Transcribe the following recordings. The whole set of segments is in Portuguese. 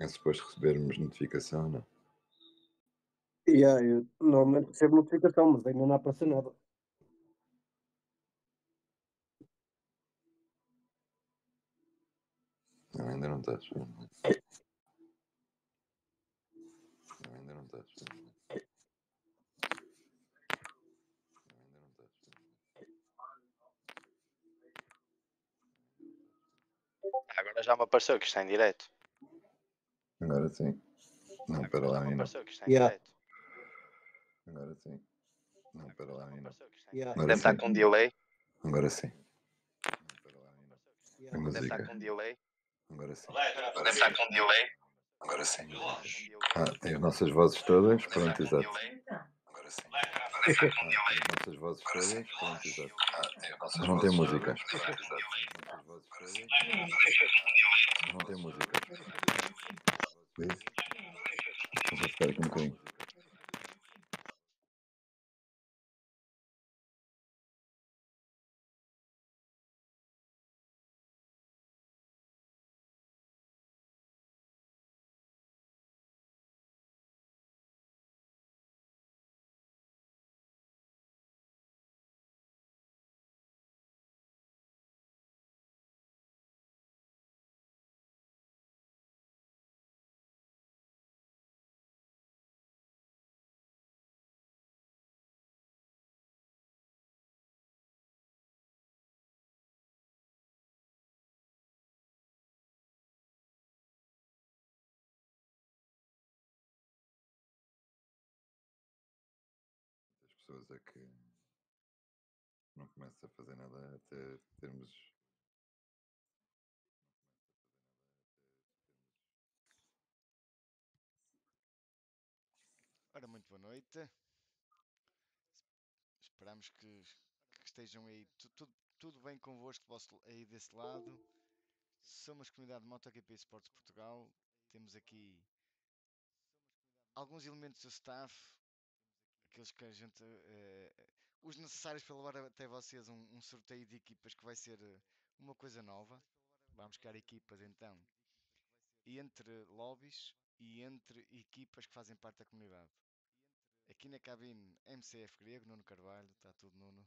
É suposto recebermos notificação, não? Yeah, eu normalmente recebo notificação, mas ainda não aparece nada. Não, ainda não estás. Não, ainda não estás. Agora já me apareceu que está em direto. É é Agora sim. Não, Agora é pera lá, ainda Yeah. Agora sim. Não, pera lá, ainda Yeah. Agora Deve sim. estar com delay. Agora sim. Yeah. A música. Deve estar com delay. Agora sim. Então, Deve estar com delay. Agora sim. Então, ah, e as nossas vozes todas? Pronto, exato. Agora sim. Então. Ah, as nossas vozes todas? Pronto, exato. Ah, não tem música. Não tem música coisa. Vou esperar aqui um pouquinho. pessoas é que não começa a fazer nada até termos. Ora, muito boa noite. Esperamos que, que estejam aí tudo, tudo bem convosco vosso, aí desse lado. Somos comunidade MotoGP Esportes Portugal. Temos aqui alguns elementos do staff, aqueles que a gente. Uh, os necessários para levar até vocês um, um, sorteio de equipas que vai ser eh, uma coisa nova. Vamos buscar equipas então. E entre lobbies e entre equipas que fazem parte da comunidade. Aqui na cabine MCF Grego, Nuno Carvalho, está tudo Nuno.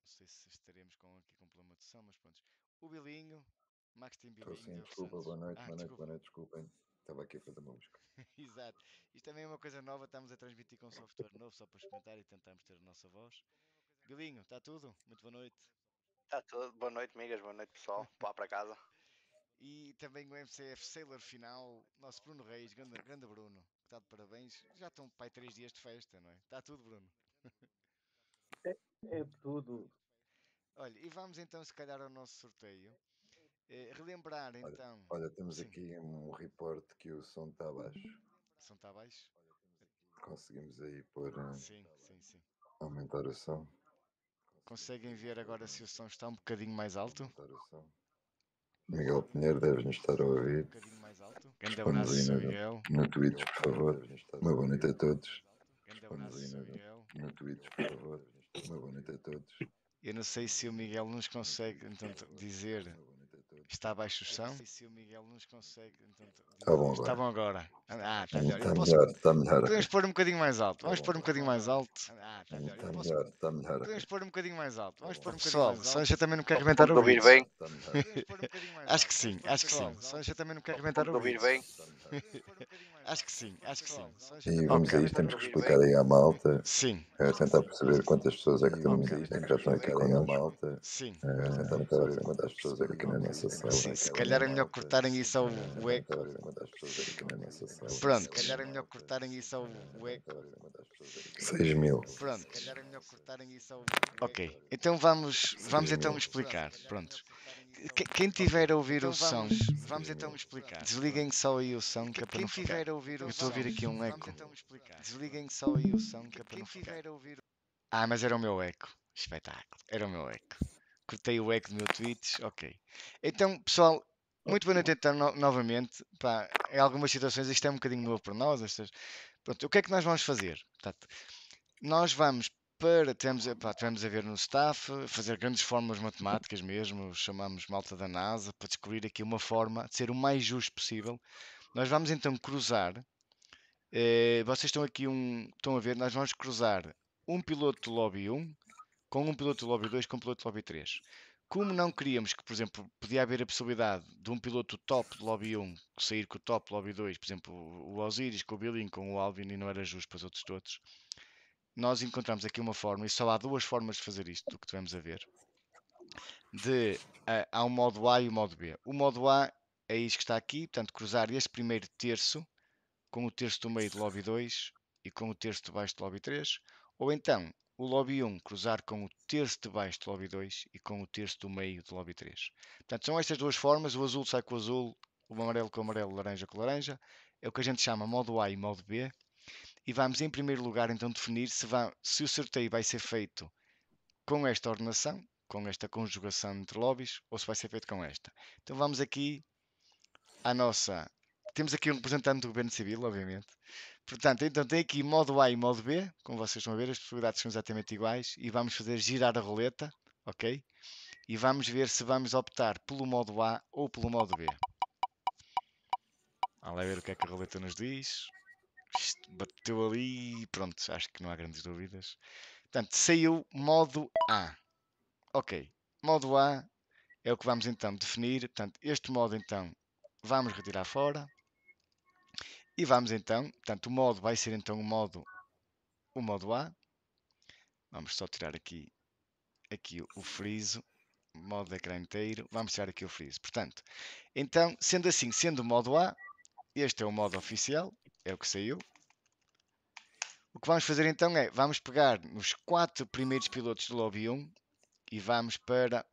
Não sei se estaremos com, aqui com problema de som, mas pronto. O Bilinho, Max Tim Bilinho. Sim, desculpa, boa noite, ah, boa noite, boa noite, desculpem estava aqui a fazer uma busca. Exato. Isto também é uma coisa nova, estamos a transmitir com um software novo, só para experimentar e tentamos ter a nossa voz. Galinho, está tudo? Muito boa noite. Está tudo. Boa noite, amigas. Boa noite, pessoal. Vá para casa. E também o MCF Sailor Final, nosso Bruno Reis, grande, grande Bruno, está de parabéns. Já estão pai três dias de festa, não é? Está tudo, Bruno. É, é tudo. Olha, e vamos então, se calhar, ao nosso sorteio. Eh, relembrar olha, então. Olha, temos Sim. aqui um reporte que o som está abaixo. O som está abaixo? Eh, Conseguimos aí pôr. Eh, sim, um, sim, sim. Aumentar o som. Conseguem ver agora se o som está um bocadinho mais alto? Aumentar o som. Miguel Pinheiro, deves-nos estar a ouvir. Um bocadinho mais alto. Grande abraço, Miguel. No Twitch, por favor. Uma boa noite a todos. Grande abraço, Miguel. No Twitch, por favor. Uma boa noite a todos. Eu não sei se o Miguel nos consegue então, dizer Está abaixo o som? Não sei se o Miguel nos consegue. Então, tá bom, está bom agora. Ah, está melhor. Está melhor, Podemos pôr um bocadinho mais alto. Vamos pôr um bocadinho mais alto. está tá melhor. Está melhor, Podemos pôr um bocadinho mais alto. Vamos pôr um bocadinho mais alto. Sancha também não quer arrebentar o ouvir bem. acho que sim, acho que sim. Sancha também não quer arrebentar o ouvir bem. Acho que sim, acho que sim. E vamos aí, temos que explicar aí à malta. Sim. É, tentar perceber quantas pessoas é que temos já estão aqui com a malta. Sim. É, tentar perceber quantas pessoas é que aqui na nossa sala. Sim, se é calhar é melhor cortarem isso ao eco. Quantas pessoas é que aqui na nossa sala. Pronto, Se calhar é melhor cortarem isso ao eco. 6 mil. Pronto, Se calhar é melhor cortarem isso ao eco. Ok, então vamos, vamos então explicar. Pronto. Quem tiver a ouvir o então som, vamos então explicar. Desliguem só aí o som que é para não ficar. tiver a ouvir o som, eu estou a ouvir aqui um eco. Então desliguem só aí o som que é para não ficar. Ah, mas era o meu eco. Espetáculo. Era o meu eco. Cortei o eco do meu tweets, ok. Então, pessoal, muito boa noite então, no novamente. Pá, em algumas situações isto é um bocadinho novo para nós. Estas... Pronto, o que é que nós vamos fazer? Portanto, nós vamos para, temos, pá, tivemos a ver no staff, fazer grandes fórmulas matemáticas mesmo, chamamos malta da NASA, para descobrir aqui uma forma de ser o mais justo possível. Nós vamos então cruzar, eh, vocês estão aqui, um, estão a ver, nós vamos cruzar um piloto do lobby 1 com um piloto do lobby 2 com um piloto do lobby 3. Como não queríamos que, por exemplo, podia haver a possibilidade de um piloto top de lobby 1 sair com o top de lobby 2, por exemplo, o Osiris com o Billing, com o Alvin, e não era justo para os outros todos, nós encontramos aqui uma forma, e só há duas formas de fazer isto, do que tivemos a ver. De, uh, há um modo A e o um modo B. O modo A é isto que está aqui, portanto, cruzar este primeiro terço com o terço do meio de lobby 2 e com o terço de baixo de lobby 3, ou então o lobby 1 cruzar com o terço de baixo do lobby 2 e com o terço do meio do lobby 3. Portanto, são estas duas formas, o azul sai com o azul, o amarelo com o amarelo, o laranja com o laranja, é o que a gente chama modo A e modo B, e vamos em primeiro lugar então definir se, vai, se o sorteio vai ser feito com esta ordenação, com esta conjugação entre lobbies, ou se vai ser feito com esta. Então vamos aqui à nossa... Temos aqui um representante do Governo Civil, obviamente, Portanto, então tem aqui modo A e modo B, como vocês estão a ver, as possibilidades são exatamente iguais e vamos fazer girar a roleta, ok? E vamos ver se vamos optar pelo modo A ou pelo modo B. Vamos lá ver o que é que a roleta nos diz. Isto bateu ali e pronto, acho que não há grandes dúvidas. Portanto, saiu modo A. Ok, modo A é o que vamos então definir. Portanto, este modo então vamos retirar fora. E vamos então, portanto, o modo vai ser então o modo, o modo A. Vamos só tirar aqui, aqui o friso, modo de ecrã inteiro. Vamos tirar aqui o friso. Portanto, então, sendo assim, sendo o modo A, este é o modo oficial, é o que saiu. O que vamos fazer então é, vamos pegar nos quatro primeiros pilotos do Lobby 1 e vamos para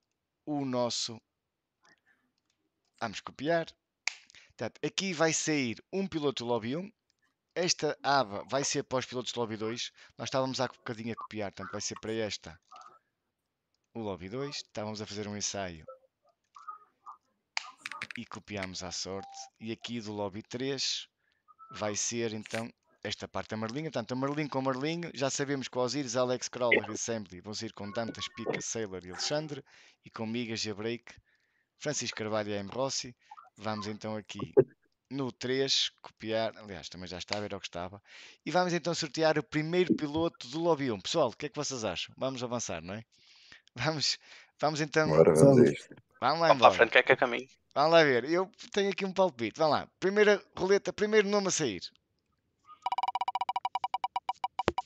o nosso... Vamos copiar Portanto, aqui vai sair um piloto do lobby 1, esta aba vai ser para os pilotos do lobby 2, nós estávamos há um bocadinho a copiar, portanto vai ser para esta o lobby 2, estávamos a fazer um ensaio e copiámos à sorte, e aqui do lobby 3 vai ser então esta parte da Marlinha, portanto, a Marlinha com Marlinho, já sabemos que o Osiris, Alex Crawler e Assembly vão sair com Dantas, Pica, Sailor e Alexandre, e com Migas e Break, Francisco Carvalho e M. Rossi, Vamos então aqui no 3, copiar. Aliás, também já estava, era o que estava. E vamos então sortear o primeiro piloto do Lobby 1. Pessoal, o que é que vocês acham? Vamos avançar, não é? Vamos, vamos então. Bora, vamos, vamos, vamos lá, embora. frente, que é que é caminho. Vamos lá ver. Eu tenho aqui um palpite. Vamos lá. Primeira roleta, primeiro nome a sair.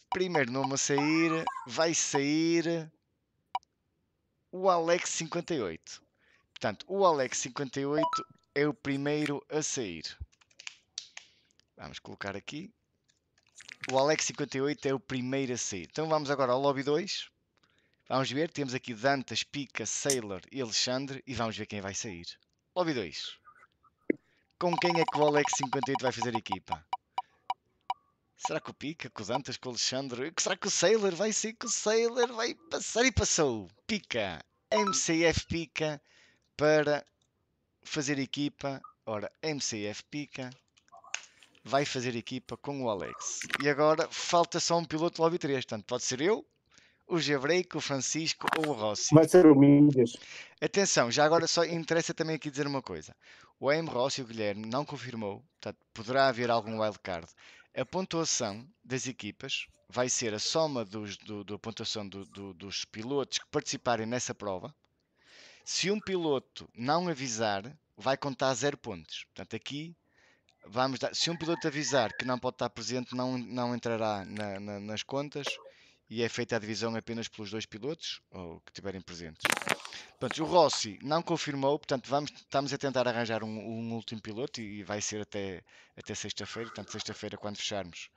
Primeiro nome a sair. Vai sair. O Alex 58. Portanto, o Alex 58 é o primeiro a sair. Vamos colocar aqui. O Alex58 é o primeiro a sair. Então vamos agora ao lobby 2. Vamos ver, temos aqui Dantas, Pica, Sailor e Alexandre e vamos ver quem vai sair. Lobby 2. Com quem é que o Alex58 vai fazer equipa? Será que o Pica, com o Dantas, com o Alexandre? Será que o Sailor vai sair? Que o Sailor vai passar e passou. Pica. MCF Pica para fazer equipa. Ora, MCF pica. Vai fazer equipa com o Alex. E agora falta só um piloto Lobby 3. Portanto, pode ser eu, o Gebreiko, o Francisco ou o Rossi. Vai ser o Mingas. Atenção, já agora só interessa também aqui dizer uma coisa. O M Rossi e o Guilherme não confirmou, portanto, poderá haver algum wildcard. A pontuação das equipas vai ser a soma dos, do, do, pontuação do, do, dos pilotos que participarem nessa prova se um piloto não avisar, vai contar zero pontos. Portanto, aqui vamos dar. Se um piloto avisar que não pode estar presente, não, não entrará na, na, nas contas e é feita a divisão apenas pelos dois pilotos ou que estiverem presentes. Portanto, o Rossi não confirmou, portanto, vamos, estamos a tentar arranjar um, um último piloto e vai ser até, até sexta-feira. Portanto, sexta-feira, quando fecharmos,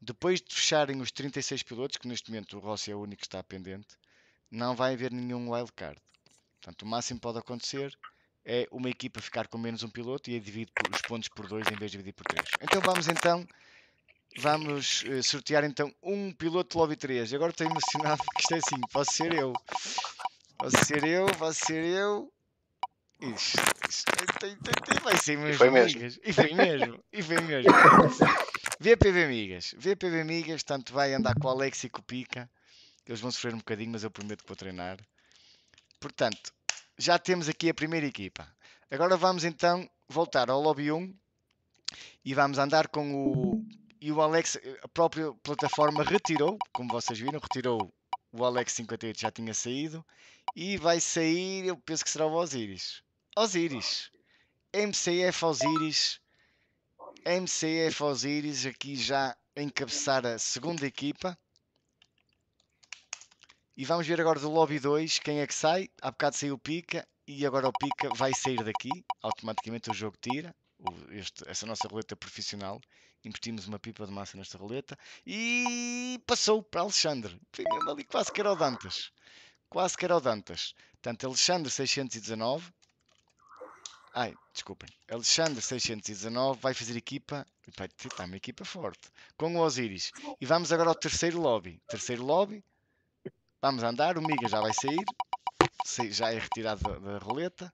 depois de fecharem os 36 pilotos, que neste momento o Rossi é o único que está pendente, não vai haver nenhum wildcard. Portanto, o máximo que pode acontecer é uma equipa ficar com menos um piloto e eu divido os pontos por dois em vez de dividir por três. Então vamos então vamos uh, sortear então um piloto Lobby 3. Agora estou emocionado porque isto é assim, posso ser eu. Posso ser eu, posso ser eu. Isto vai ser mesmo, e foi mesmo. E foi mesmo, e foi mesmo. VPV Amigas, VPV Amigas, tanto vai andar com o Alex e com o Pica. Eles vão sofrer um bocadinho, mas eu prometo que vou treinar. Portanto, já temos aqui a primeira equipa. Agora vamos então voltar ao lobby 1 e vamos andar com o. E o Alex, a própria plataforma retirou, como vocês viram, retirou o Alex 58 já tinha saído. E vai sair, eu penso que será o Osiris. Osiris. MCF Osiris. MCF Osiris aqui já encabeçar a segunda equipa. E vamos ver agora do lobby 2 quem é que sai. Há bocado saiu o Pica e agora o Pica vai sair daqui. Automaticamente o jogo tira este, essa nossa roleta profissional. Investimos uma pipa de massa nesta roleta e passou para Alexandre. Foi mesmo ali quase que era o Dantas. Quase que era o Dantas. Portanto, Alexandre 619. Ai, desculpem. Alexandre 619 vai fazer equipa. Vai, está uma equipa forte. Com o Osiris. E vamos agora ao terceiro lobby. Terceiro lobby. Vamos andar, o Miga já vai sair, já é retirado da, roleta.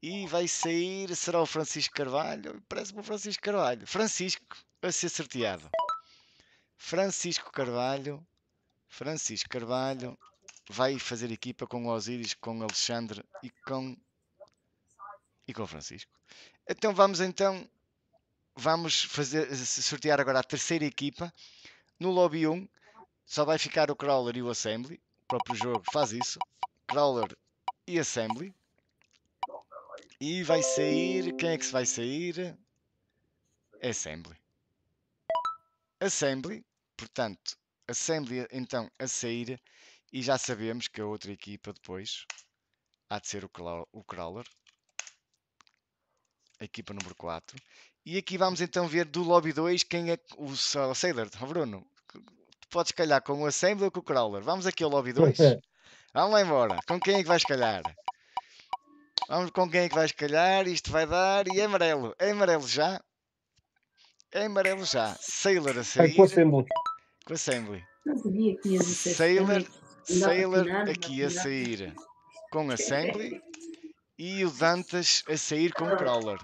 E vai sair, será o Francisco Carvalho? Parece-me o Francisco Carvalho. Francisco, a ser sorteado. Francisco Carvalho, Francisco Carvalho vai fazer equipa com o Osiris, com o Alexandre e com e com o Francisco. Então vamos então vamos fazer sortear agora a terceira equipa no lobby 1 só vai ficar o crawler e o assembly. O próprio jogo faz isso. Crawler e assembly. E vai sair. Quem é que se vai sair? Assembly. Assembly, portanto, Assembly então a sair e já sabemos que a outra equipa depois há de ser o, o Crawler, a equipa número 4. E aqui vamos então ver do Lobby 2 quem é o Sailor, Bruno, podes calhar com o Assembly ou com o Crawler? Vamos aqui ao Lobby 2? Vamos lá embora. Com quem é que vais calhar? Vamos com quem é que vais calhar? Isto vai dar. E é amarelo. É amarelo já. É amarelo já. Sailor a sair. É com o Assembly. Com o Assembly. Não sabia que ia Sailor, Sailor aqui a sair com o Assembly e o Dantas a sair com o Crawler.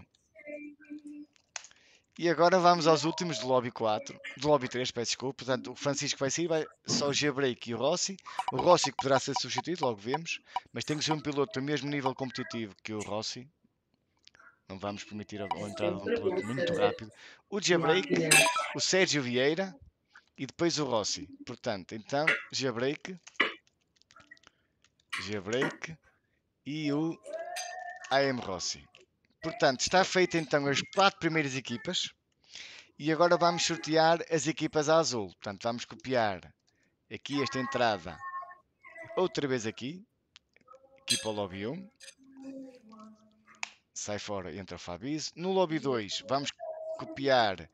E agora vamos aos últimos do lobby 4, do lobby 3, peço desculpa. Portanto, o Francisco vai sair, vai só o G-Break e o Rossi. O Rossi que poderá ser substituído, logo vemos, mas tem que ser um piloto do mesmo nível competitivo que o Rossi. Não vamos permitir a, entrada de um piloto muito rápido. O G-Break, o Sérgio Vieira e depois o Rossi. Portanto, então, G-Break, G-Break e o AM Rossi. Portanto, está feita então as quatro primeiras equipas e agora vamos sortear as equipas a azul. Portanto, vamos copiar aqui esta entrada outra vez aqui, equipa lobby 1. Sai fora, entra o Fabiz. No lobby 2 vamos copiar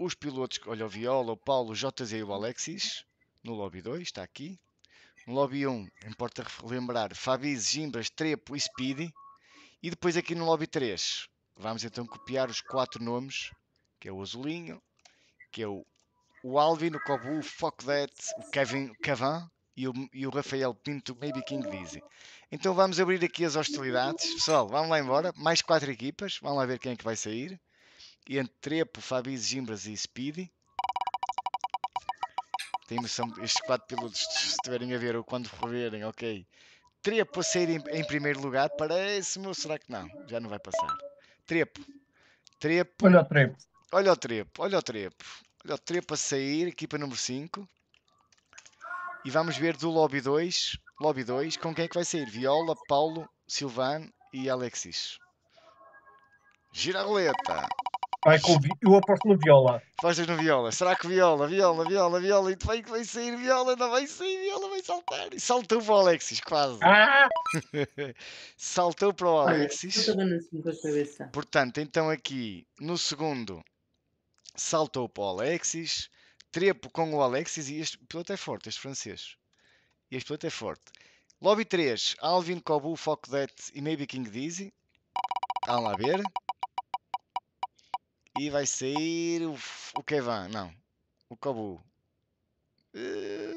os pilotos, olha o Viola, o Paulo, o JZ e o Alexis. No lobby 2, está aqui. No lobby 1, importa lembrar, Fabiz, Gimbras, Trepo e Speedy. E depois aqui no lobby 3, vamos então copiar os quatro nomes, que é o Azulinho, que é o, o Alvin, o Cobu, o Fuck That, o Kevin Cavan e o, e o Rafael Pinto, Maybe King Dizzy. Então vamos abrir aqui as hostilidades. Pessoal, vamos lá embora. Mais quatro equipas. Vamos lá ver quem é que vai sair. Entre Trepo, Fabiz, Gimbras e Speedy. temos estes quatro pilotos, se estiverem a ver ou quando reverem, ok, Trepo a sair em, em primeiro lugar, parece-me, ou será que não? Já não vai passar. Trepo. Trepo. Olha o trepo. Olha o trepo, olha o trepo. Olha o trepo a sair, equipa número 5. E vamos ver do lobby 2, lobby 2, com quem é que vai sair? Viola, Paulo, Silvan e Alexis. Gira a roleta. Vai com vi... Eu aposto no Viola. Apostas no Viola. Será que Viola, Viola, Viola, Viola? E vai, vai sair Viola, não vai sair Viola, vai saltar. E saltou para o Alexis, quase. Ah! saltou para o Alexis. Portanto, então aqui, no segundo, saltou para o Alexis. Trepo com o Alexis e este piloto é forte, este francês. Este piloto é forte. Lobby 3, Alvin, Cobu, Foco e Maybe King Dizzy. Vamos lá ver. E vai sair o, o não, o Cabu. Eh,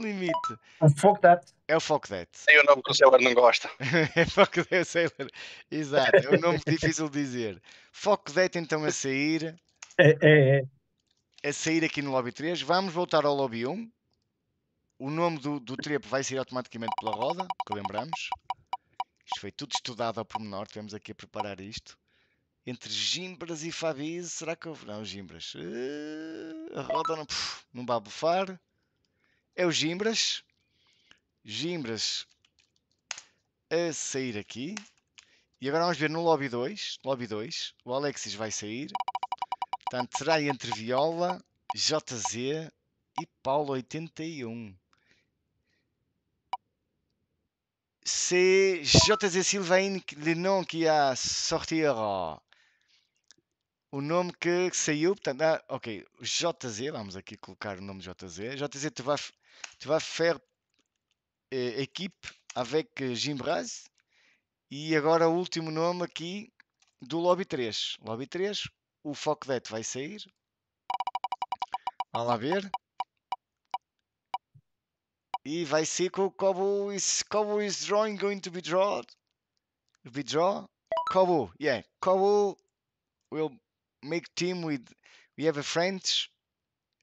limite. O Fuck That. É o Fuck That. Sei o nome que o Sailor não gosta. é Fuck That é Sailor. Exato, é um nome difícil de dizer. Fuck That então a sair. É, é, é. A sair aqui no Lobby 3. Vamos voltar ao Lobby 1. O nome do, do trepo vai sair automaticamente pela roda, que lembramos. Isto foi tudo estudado ao pormenor, tivemos aqui a preparar isto entre Gimbras e Fabi, será que houve? Não, Gimbras. Uh, roda não, não vai É o Gimbras. Gimbras a sair aqui. E agora vamos ver no lobby 2. Lobby 2. O Alexis vai sair. Portanto, será entre Viola, JZ e Paulo 81. se JZ Silva ainda é não a sorti. Oh o nome que saiu, portanto, ah, ok, JZ, vamos aqui colocar o nome de JZ. JZ, tu vas, tu vas faire eh, equipe avec Jim Braz. E agora o último nome aqui do Lobby 3. Lobby 3, o Focdet vai sair. Vamos lá ver. E vai ser com o Cobo is, Cobo is drawing going to be drawn. Be draw. Cobo, yeah. Cobo will make team with we have a French,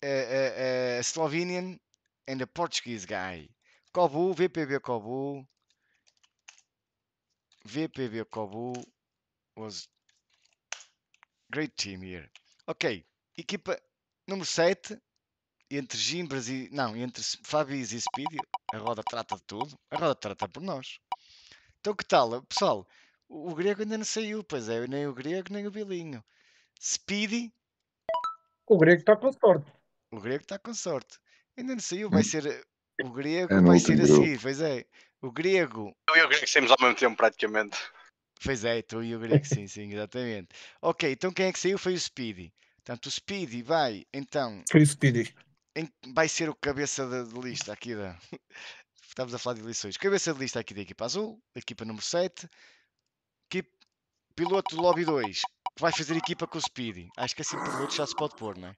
a, a, a Slovenian, and a Portuguese guy. Cobu, VPB Cobu. VPB Cobu, was great team here. Ok, equipa número 7, entre Gimbras e. Não, entre Fabi e Speed. A roda trata de tudo. A roda trata por nós. Então que tal? Pessoal, o grego ainda não saiu, pois é, nem o grego nem o vilinho. Speedy. O grego está com sorte. O grego está com sorte. Ainda não saiu, vai ser. O grego é vai ser assim. a seguir, pois é. O grego. Eu e o grego saímos ao mesmo tempo, praticamente. Pois é, tu e o grego, sim, sim, exatamente. ok, então quem é que saiu foi o Speedy. Portanto, o Speedy vai, então. Foi o Speedy. vai ser o cabeça de, de lista aqui da. Estamos a falar de eleições. Cabeça de lista aqui da equipa azul, equipa número 7. Equipe... Piloto do Lobby 2, que vai fazer equipa com o Speedy. Acho que assim por outro já se pode pôr, não é?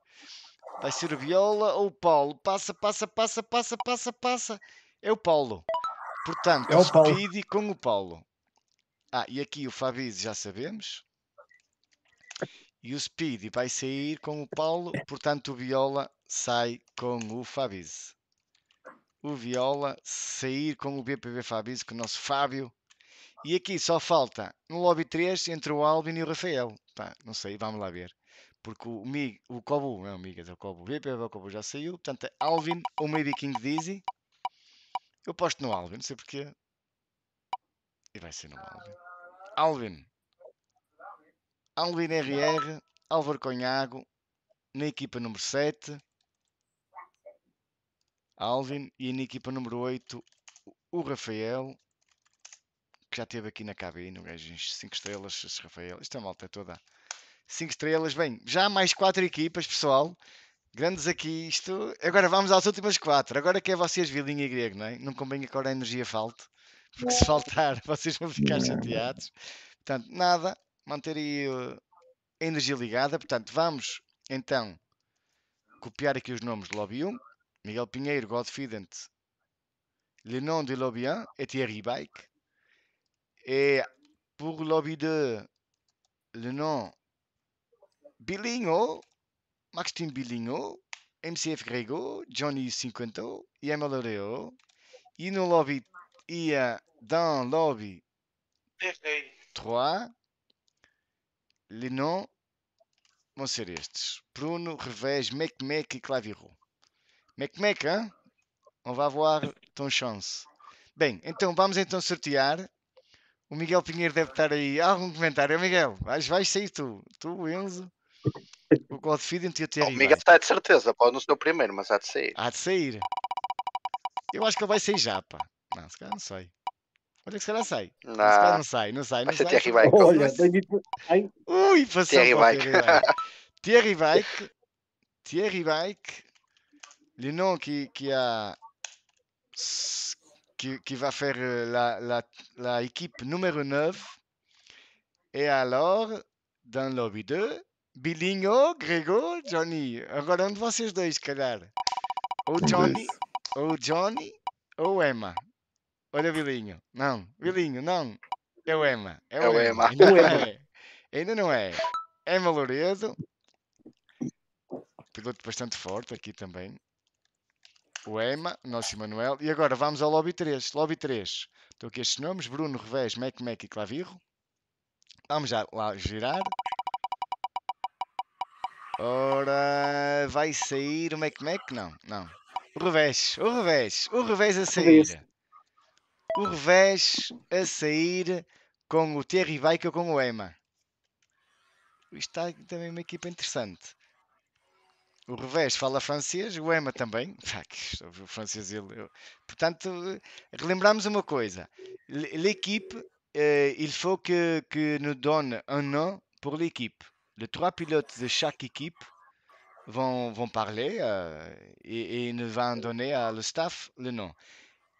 Vai ser o Viola ou o Paulo. Passa, passa, passa, passa, passa, passa. É o Paulo. Portanto, é o Paulo. Speedy com o Paulo. Ah, e aqui o Fabiz já sabemos. E o Speedy vai sair com o Paulo. Portanto, o Viola sai com o Fabiz. O Viola sair com o BPB Fabiz, com o nosso Fábio e aqui só falta no lobby 3 entre o Alvin e o Rafael. Pá, não sei, vamos lá ver. Porque o, Mig, o Cobu, é o Migas, é o Cobu, o Cobu já saiu. Portanto, Alvin ou maybe King Dizzy. Eu posto no Alvin, não sei porquê. E vai ser no Alvin. Alvin. Alvin RR, Álvaro Conhago, na equipa número 7. Alvin e na equipa número 8, o Rafael que já teve aqui na cabine, o gajo 5 estrelas, Rafael, isto é malta toda. 5 estrelas, bem, já há mais 4 equipas, pessoal. Grandes aqui, isto. Agora vamos às últimas 4. Agora que é vocês, Vilinha e Grego, não é? Não convém agora a energia falte, porque se faltar, vocês vão ficar chateados. Portanto, nada, manter aí eh, a energia ligada. Portanto, vamos então copiar aqui os nomes de Lobby 1. Miguel Pinheiro, Godfident, Lenon de Lobian e Thierry Bike. Et pour lobby 2, le nom Bilingo, Maxime Bilingo, MCF Grego, Johnny Cinquento, e Amaloreo. E no lobby, e uh, dans lobby 3, le nom vão ser estes: Bruno, Revés, Mecmec e Clavirro. Mecmec, hein? On va voir ton chance. Bem, então vamos então sortear o Miguel Pinheiro deve estar aí. Há algum comentário? Miguel, vais, vais sair tu. Tu, Enzo, o Godfrey e o Tiago. O Miguel está de certeza, pode não ser o primeiro, mas há de sair. Há de sair. Eu acho que ele vai sair já, pá. Não, se calhar não Olha que se calhar sai. Não, não, não sai, não sai. Não sai. Thierry Bike. Olha, bem Ui, passou Thierry Bike. Thierry Bike. Thierry Bike. Le nom que vai fazer a equipe número la, 9. Et alors, dans lobby 2, Bilinho, Gregor, Johnny. Agora, onde vocês dois, calhar? Ou oh, Johnny, ou oh, Johnny, ou oh, Emma. Olha, Bilinho. Não, Bilinho, não. É o Emma. É o, é o Emma. Emma. Ainda, não é. Ainda não é. Emma Loredo. Piloto bastante forte aqui também. O Poema, Nosso Manuel. E agora vamos ao Lobby 3. Lobby 3. Estou aqui estes nomes: Bruno Revés, Mac Mac e Clavirro. Vamos já lá girar. Ora, vai sair o Mac Mac? Não, não. O revés, o revés, o revés a sair. O revés a sair com o Terry Baker com o Ema. Isto está também uma equipa interessante. O revés fala francês, o Ema também. O francês ele. Portanto, relembramos uma coisa: l'équipe, eh, il faut que, que nous donne un nom pour l'équipe. Les trois pilotes de chaque équipe vont, vont parler euh, et, et nous vont donner à le staff le nom.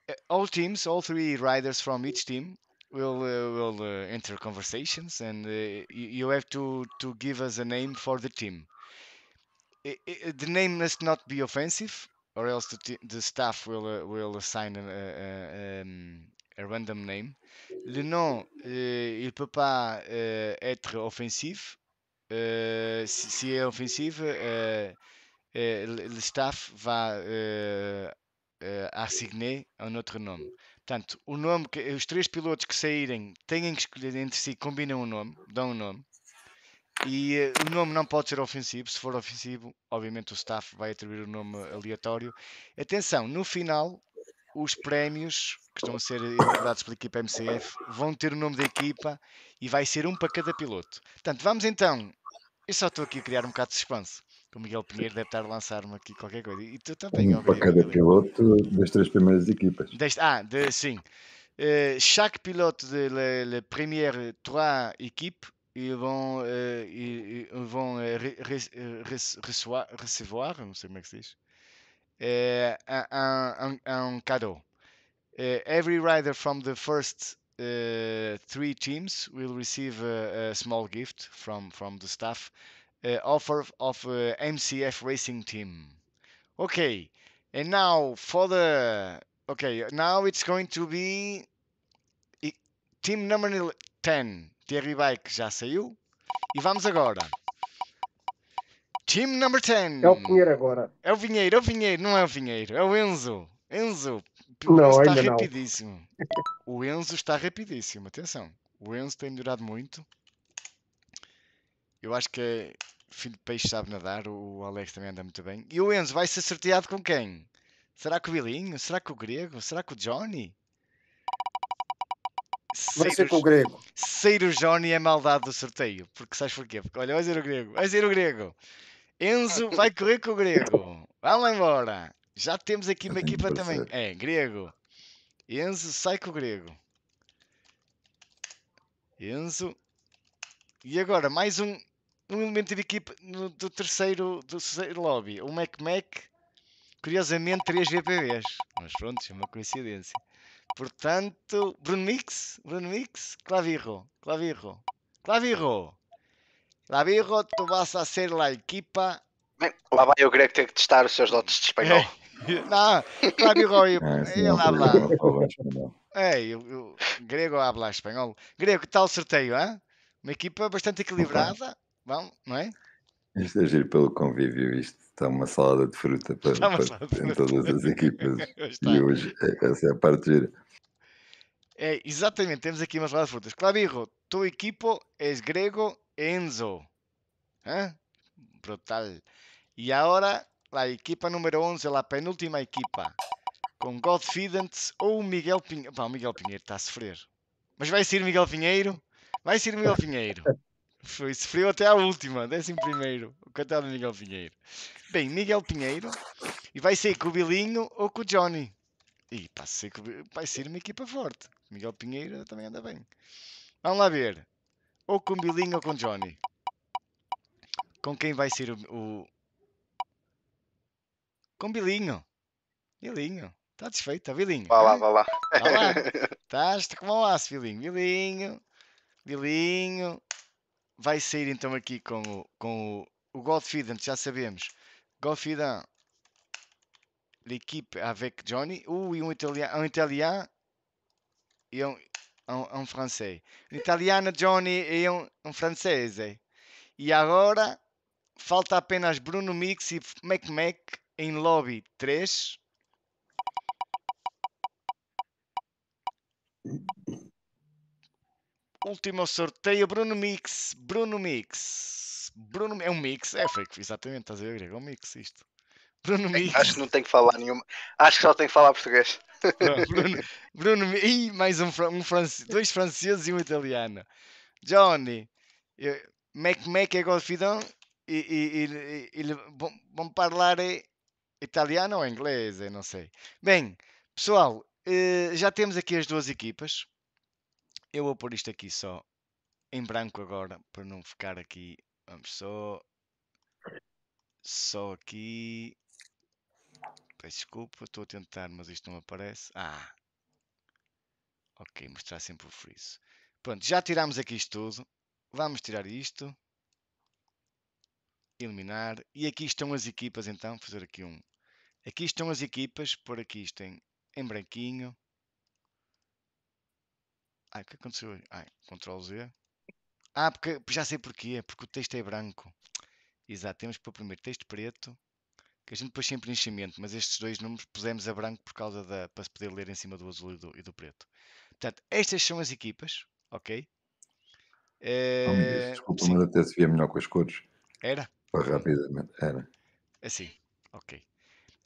Eh, all teams, all three riders from each team will uh, will uh, enter conversations and uh, you, you have to to give us a name for the team. O nome the name must not be offensive, or else the, the staff will uh, will assign a, a, um, a, random name. Le nom, euh, il peut pas euh, être offensif. Euh, si, si est offensif, euh, euh, le staff va euh, assigner um outro nome. Portanto, o nome que os três pilotos que saírem têm que escolher entre si, combinam o um nome, dão o um nome. E eh, o nome não pode ser ofensivo. Se for ofensivo, obviamente o staff vai atribuir o um nome aleatório. Atenção, no final, os prémios que estão a ser eh, dados pela equipa MCF vão ter o nome da equipa e vai ser um para cada piloto. Portanto, vamos então. Eu só estou aqui a criar um bocado de suspense. O Miguel Pinheiro deve estar a lançar-me aqui qualquer coisa. E tu também, Um para cada piloto das três primeiras equipas. Deste, ah, de, sim. Uh, chaque piloto de la, la première trois équipes ils vão, uh, e, e, vão re, re, reçoar, receber, não sei como é que se diz, um, um, um every rider from the first uh, three teams will receive a, a, small gift from from the staff uh, offer of uh, MCF Racing Team. Okay, and now for the okay now it's going to be team number ten. Terry Bike já saiu. E vamos agora. Team number 10. É o Pinheiro agora. É o Vinheiro, é o Vinheiro, não é o Vinheiro, é o Enzo. Enzo, não, está rapidíssimo. Não. O Enzo está rapidíssimo, atenção. O Enzo tem melhorado muito. Eu acho que é filho de peixe sabe nadar, o Alex também anda muito bem. E o Enzo vai ser sorteado com quem? Será que o Bilinho? Será que o Grego? Será que o Johnny? Vai ser com o grego. Sair o Johnny é maldade do sorteio. Porque sabes porquê? Porque olha, vai ser o grego. Vai ser o grego. Enzo vai correr com o grego. Vamos embora. Já temos aqui uma equipa também. É, grego. Enzo sai com o grego. Enzo. E agora, mais um, um elemento de equipa no, do, terceiro, do terceiro lobby. O Mac Mac. Curiosamente, 3 VPVs. Mas pronto, é uma coincidência. Portanto, Bruno Mix, Bruno Mix, Clavirro, Clavirro, Clavirro. Clavirro, tu vas a ser a equipa. Bem, lá vai o Greg ter que testar os seus dotes de espanhol. não, Clavirro, ah, ele habla. É o, grego habla espanhol. Grego, que tal sorteio, hein? Uma equipa bastante equilibrada, bom, não é? Isto é giro pelo convívio, isto está uma salada de fruta para, para em todas as equipas. e hoje é, essa é a parte gira. É, exatamente, temos aqui uma salada de frutas. Clavijo, tu equipo é grego Enzo. Brutal. E agora a equipa número 11, a penúltima equipa, com Godfidence ou Miguel Pinheiro. Pá, o Miguel Pinheiro está a sofrer. Mas vai ser Miguel Pinheiro? Vai ser Miguel Pinheiro. Foi, sofreu até a última, décimo primeiro. O cantado de Miguel Pinheiro. Bem, Miguel Pinheiro. E vai ser com o Bilinho ou com o Johnny. E vai ser vai ser uma equipa forte. Miguel Pinheiro também anda bem. Vamos lá ver. Ou com o Bilinho ou com o Johnny. Com quem vai ser o. o... Com o Bilinho. Bilinho. Está desfeito, tá, Bilinho. Vá lá, vá lá. Estás-te como um aço, Bilinho. Bilinho. Bilinho vai sair então aqui com o, com o, o já sabemos. Godfident, l'équipe avec Johnny. Uh, e um italiano, é um italiano e é um, é um, um francês. Um italiano, Johnny e um, um francês. E agora falta apenas Bruno Mix e Mac Mac em lobby 3. Último sorteio, Bruno Mix. Bruno Mix. Bruno é um mix, é fake, exatamente, estás a ver, Grego? É um mix isto. Bruno é, Mix. Acho que não tem que falar nenhuma. Acho que só tem que falar português. Bruno, Mix. e mais um, um francês, dois franceses e um italiano. Johnny, eh, Mac Mac é golfidão e, e, e, e vão falar é italiano ou inglês, eu não sei. Bem, pessoal, eh, já temos aqui as duas equipas. Eu vou pôr isto aqui só em branco agora para não ficar aqui. Vamos só. Só aqui. Peço desculpa, estou a tentar, mas isto não aparece. Ah! Ok, mostrar sempre o friso. Pronto, já tirámos aqui isto tudo. Vamos tirar isto. Eliminar. E aqui estão as equipas então. Vou fazer aqui um. Aqui estão as equipas. Por aqui isto em, em branquinho. Ai, o que aconteceu? Ai, Ctrl Z. Ah, porque já sei porquê, porque o texto é branco. Exato, temos para o primeiro texto preto, que a gente pôs sempre enchimento, mas estes dois números pusemos a branco por causa da. para se poder ler em cima do azul e do, e do preto. Portanto, estas são as equipas, ok? É... desculpa, Sim. mas até se via melhor com as cores. Era? Foi rapidamente, era. Assim, ok.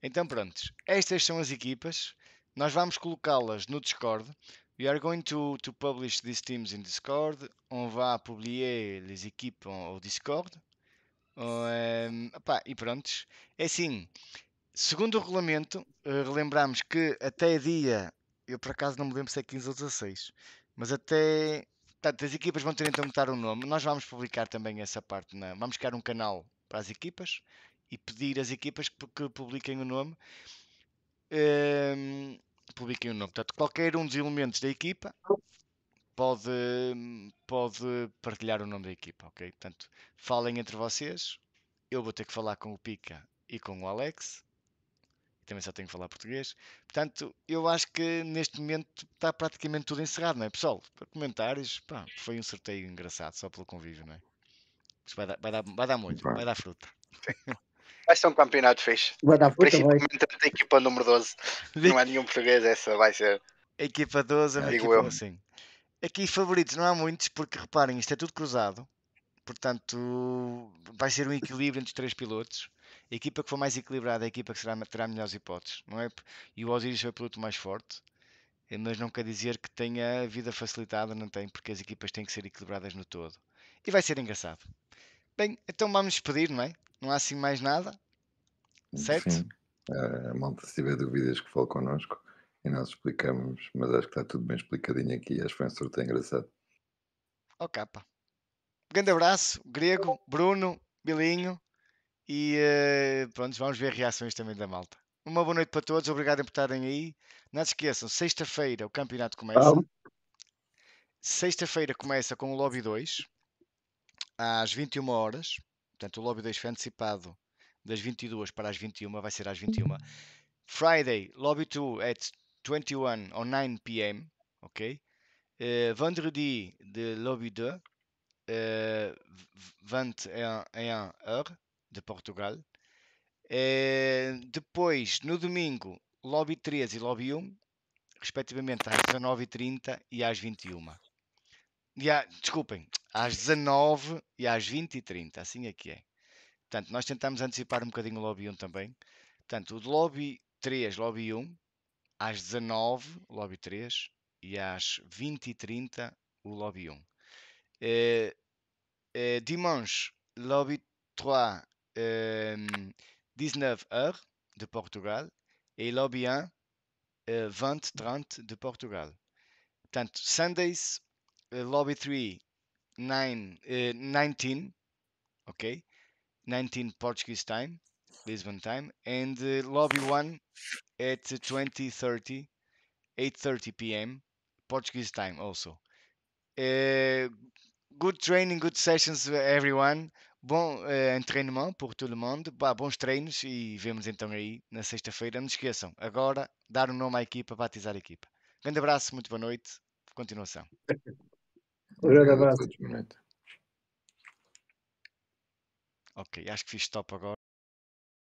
Então prontos, estas são as equipas. Nós vamos colocá-las no Discord. We are going to, to publish these teams in Discord. On va publier les équipes en, au Discord. Um, e pronto. É assim, segundo o regulamento, eh, relembramos que até dia, eu por acaso não me lembro se é 15 ou 16, mas até. Portanto, as equipas vão ter então de botar o um nome. Nós vamos publicar também essa parte. Na, vamos criar um canal para as equipas e pedir às equipas que publiquem o nome. Um, publiquem o nome. Portanto, qualquer um dos elementos da equipa pode, pode partilhar o nome da equipa, ok? Portanto, falem entre vocês. Eu vou ter que falar com o Pica e com o Alex. Também só tenho que falar português. Portanto, eu acho que neste momento está praticamente tudo encerrado, não é, pessoal? Para comentários, pá, foi um sorteio engraçado, só pelo convívio, não é? Vai dar, vai dar, vai dar muito, vai dar fruta. vai ser um campeonato fechado. Vai dar Principalmente a equipa número 12. Não há nenhum português, essa vai ser. A equipa 12 é equipa eu. assim. Aqui favoritos não há muitos, porque reparem, isto é tudo cruzado. Portanto, vai ser um equilíbrio entre os três pilotos. A equipa que for mais equilibrada é a equipa que será, terá melhores hipóteses, não é? E o Osiris foi o piloto mais forte, mas não quer dizer que tenha a vida facilitada, não tem, porque as equipas têm que ser equilibradas no todo. E vai ser engraçado. Bem, então vamos despedir não é? Não há assim mais nada? Certo? Sim. Uh, malta, se tiver dúvidas que fale connosco e nós explicamos, mas acho que está tudo bem explicadinho aqui. Acho que foi um sorteio engraçado. Oh, capa. grande abraço, Grego, Bruno, Bilinho e uh, pronto, vamos ver reações também da malta. Uma boa noite para todos, obrigado por estarem aí. Não se esqueçam, sexta-feira o campeonato começa. Ah. Sexta-feira começa com o Lobby 2 às 21 horas, portanto o Lobby 2 foi antecipado das 22 para as 21, vai ser às 21. Friday, Lobby 2 at 21 or 9 p.m., ok? Uh, vendredi de Lobby 2, uh, 21 h de Portugal. Uh, depois, no domingo, Lobby 3 e Lobby 1, respectivamente às 19h30 e às 21h. E há, desculpem, às 19 e às 20 e 30, assim é que é. Portanto, nós tentamos antecipar um bocadinho o lobby 1 também. Portanto, o lobby 3, lobby 1, às 19, lobby 3, e às 20 e 30, o lobby 1. Eh, eh, dimanche, lobby 3, eh, 19h de Portugal, e lobby 1, 20-30 eh, de Portugal. Portanto, Sundays, eh, lobby 3, 9, uh, 19, ok? 19 Portuguese time, Lisbon time, and uh, Lobby 1 at 20.30, 8.30 p.m. Portuguese time also. Uh, good training, good sessions everyone. Bom uh, entrainement por todo o mundo, bah, bons treinos e vemos então aí na sexta-feira. Não esqueçam, agora dar o um nome à equipa, batizar a equipa. Grande abraço, muito boa noite, continuação grande abraço. Então. Ok, acho que fiz stop agora.